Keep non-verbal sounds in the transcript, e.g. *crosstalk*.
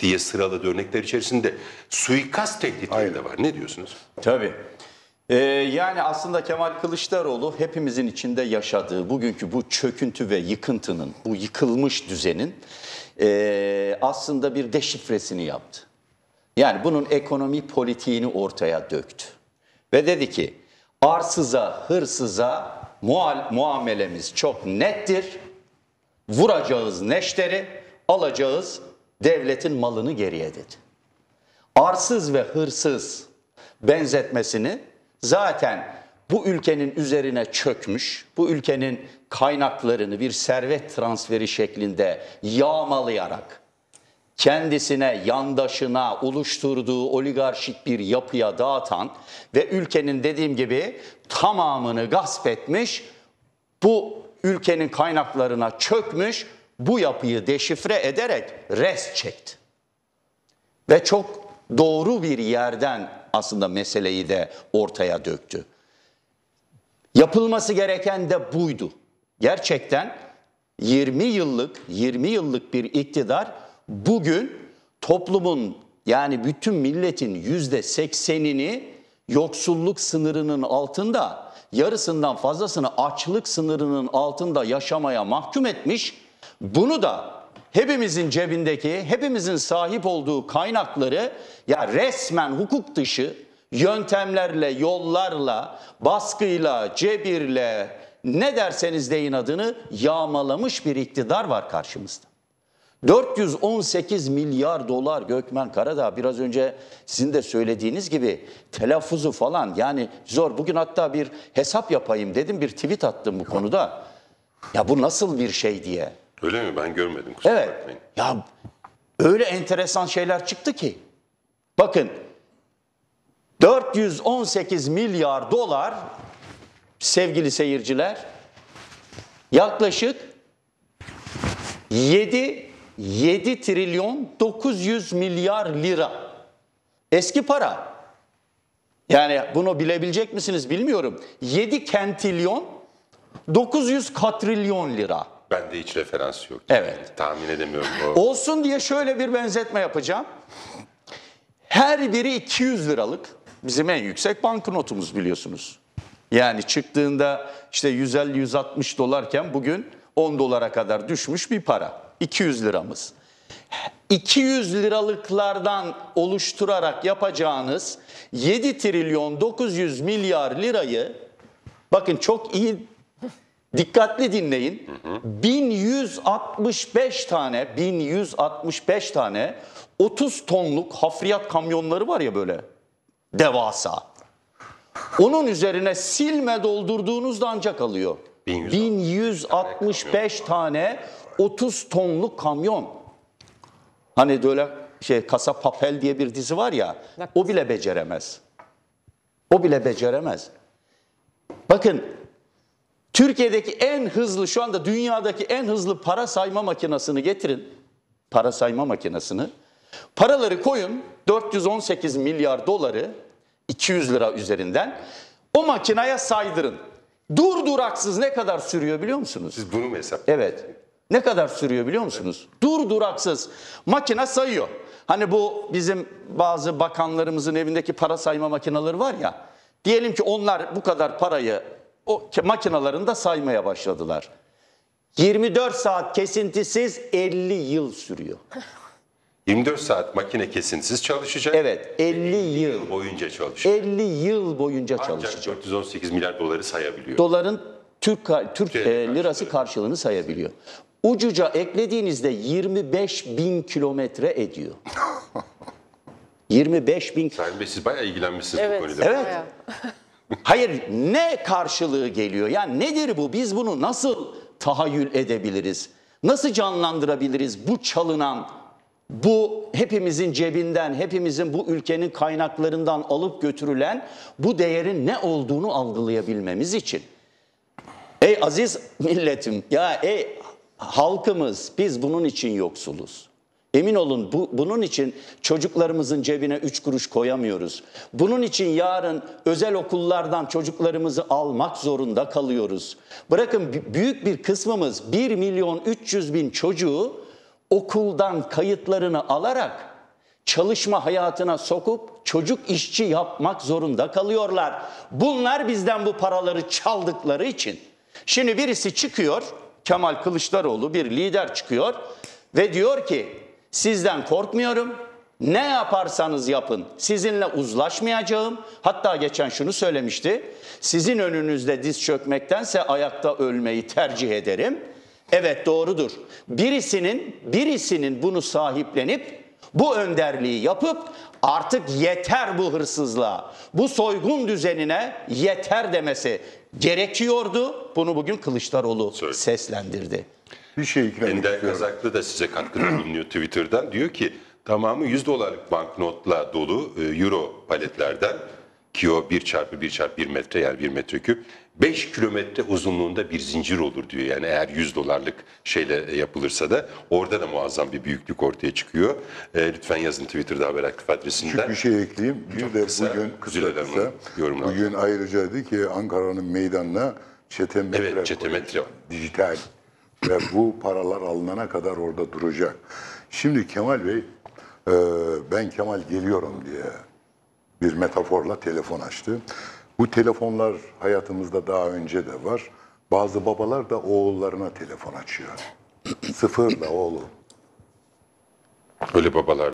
diye sıraladı örnekler içerisinde suikast tehditleri de var. Ne diyorsunuz? Tabii. Ee, yani aslında Kemal Kılıçdaroğlu hepimizin içinde yaşadığı bugünkü bu çöküntü ve yıkıntının, bu yıkılmış düzenin e, aslında bir deşifresini yaptı. Yani bunun ekonomi politiğini ortaya döktü. Ve dedi ki arsıza, hırsıza mual, muamelemiz çok nettir. Vuracağız neşteri, alacağız devletin malını geriye dedi. Arsız ve hırsız benzetmesini zaten bu ülkenin üzerine çökmüş, bu ülkenin kaynaklarını bir servet transferi şeklinde yağmalayarak kendisine, yandaşına oluşturduğu oligarşik bir yapıya dağıtan ve ülkenin dediğim gibi tamamını gasp etmiş, bu ülkenin kaynaklarına çökmüş bu yapıyı deşifre ederek res çekti. Ve çok doğru bir yerden aslında meseleyi de ortaya döktü. Yapılması gereken de buydu. Gerçekten 20 yıllık 20 yıllık bir iktidar bugün toplumun yani bütün milletin yüzde seksenini yoksulluk sınırının altında yarısından fazlasını açlık sınırının altında yaşamaya mahkum etmiş bunu da hepimizin cebindeki, hepimizin sahip olduğu kaynakları ya resmen hukuk dışı yöntemlerle, yollarla, baskıyla, cebirle ne derseniz deyin adını yağmalamış bir iktidar var karşımızda. 418 milyar dolar Gökmen Karadağ biraz önce sizin de söylediğiniz gibi telaffuzu falan yani zor. Bugün hatta bir hesap yapayım dedim bir tweet attım bu konuda. Ya bu nasıl bir şey diye. Öyle mi? Ben görmedim. Kusura evet. bakmayın. Ya öyle enteresan şeyler çıktı ki. Bakın 418 milyar dolar sevgili seyirciler yaklaşık 7 7 trilyon 900 milyar lira. Eski para. Yani bunu bilebilecek misiniz bilmiyorum. 7 kentilyon 900 katrilyon lira. Bende hiç referans yok. Evet. Tahmin edemiyorum. O... Olsun diye şöyle bir benzetme yapacağım. Her biri 200 liralık bizim en yüksek banknotumuz biliyorsunuz. Yani çıktığında işte 150-160 dolarken bugün 10 dolara kadar düşmüş bir para. 200 liramız. 200 liralıklardan oluşturarak yapacağınız 7 trilyon 900 milyar lirayı bakın çok iyi Dikkatli dinleyin. Hı hı. 1165 tane 1165 tane 30 tonluk hafriyat kamyonları var ya böyle devasa. Onun üzerine silme doldurduğunuzda ancak alıyor. 1165 tane 30 tonluk kamyon. Hani böyle şey kasa papel diye bir dizi var ya o bile beceremez. O bile beceremez. Bakın Türkiye'deki en hızlı şu anda dünyadaki en hızlı para sayma makinesini getirin. Para sayma makinesini. Paraları koyun 418 milyar doları 200 lira üzerinden o makineye saydırın. Dur duraksız ne kadar sürüyor biliyor musunuz? Siz bunu mu hesap? Evet. Ne kadar sürüyor biliyor musunuz? Dur duraksız. Makine sayıyor. Hani bu bizim bazı bakanlarımızın evindeki para sayma makineleri var ya. Diyelim ki onlar bu kadar parayı o makinalarını da saymaya başladılar. 24 saat kesintisiz 50 yıl sürüyor. 24 *laughs* saat makine kesintisiz çalışacak. Evet 50 yıl boyunca çalışacak. 50 yıl boyunca Ancak çalışacak. 418 milyar doları sayabiliyor. Doların Türk Türk e, lirası karşılığını sayabiliyor. Ucuca eklediğinizde 25 bin kilometre ediyor. 25 *laughs* bin. Sayın Bey siz bayağı ilgilenmişsiniz evet. bu konuda. Evet. Hayır ne karşılığı geliyor? Yani nedir bu? Biz bunu nasıl tahayyül edebiliriz? Nasıl canlandırabiliriz bu çalınan, bu hepimizin cebinden, hepimizin bu ülkenin kaynaklarından alıp götürülen bu değerin ne olduğunu algılayabilmemiz için? Ey aziz *laughs* milletim, ya ey halkımız biz bunun için yoksuluz. Emin olun bu, bunun için çocuklarımızın cebine üç kuruş koyamıyoruz. Bunun için yarın özel okullardan çocuklarımızı almak zorunda kalıyoruz. Bırakın büyük bir kısmımız 1 milyon 300 bin çocuğu okuldan kayıtlarını alarak çalışma hayatına sokup çocuk işçi yapmak zorunda kalıyorlar. Bunlar bizden bu paraları çaldıkları için. Şimdi birisi çıkıyor, Kemal Kılıçdaroğlu bir lider çıkıyor ve diyor ki Sizden korkmuyorum. Ne yaparsanız yapın sizinle uzlaşmayacağım. Hatta geçen şunu söylemişti. Sizin önünüzde diz çökmektense ayakta ölmeyi tercih ederim. Evet doğrudur. Birisinin birisinin bunu sahiplenip bu önderliği yapıp artık yeter bu hırsızlığa, bu soygun düzenine yeter demesi gerekiyordu. Bunu bugün Kılıçdaroğlu Söyle. seslendirdi bir şey ikram Ender ediyorum. Kazaklı da size katkıda *clears throat* bulunuyor Twitter'dan. Diyor ki tamamı 100 dolarlık banknotla dolu e, euro paletlerden Kio 1 çarpı 1 çarpı 1 metre yani 1 metreküp 5 kilometre uzunluğunda bir zincir olur diyor. Yani eğer 100 dolarlık şeyle e, yapılırsa da orada da muazzam bir büyüklük ortaya çıkıyor. E, lütfen yazın Twitter'da haber aktif adresinden. Küçük bir şey ekleyeyim. Bir Çok de kısa, bugün kısa, kısa, bugün ayrıca dedi ki Ankara'nın meydanına çetemetre, evet, çetemetre. dijital ve bu paralar alınana kadar orada duracak. Şimdi Kemal Bey, e, ben Kemal geliyorum diye bir metaforla telefon açtı. Bu telefonlar hayatımızda daha önce de var. Bazı babalar da oğullarına telefon açıyor. Sıfırla oğlum. Öyle babalar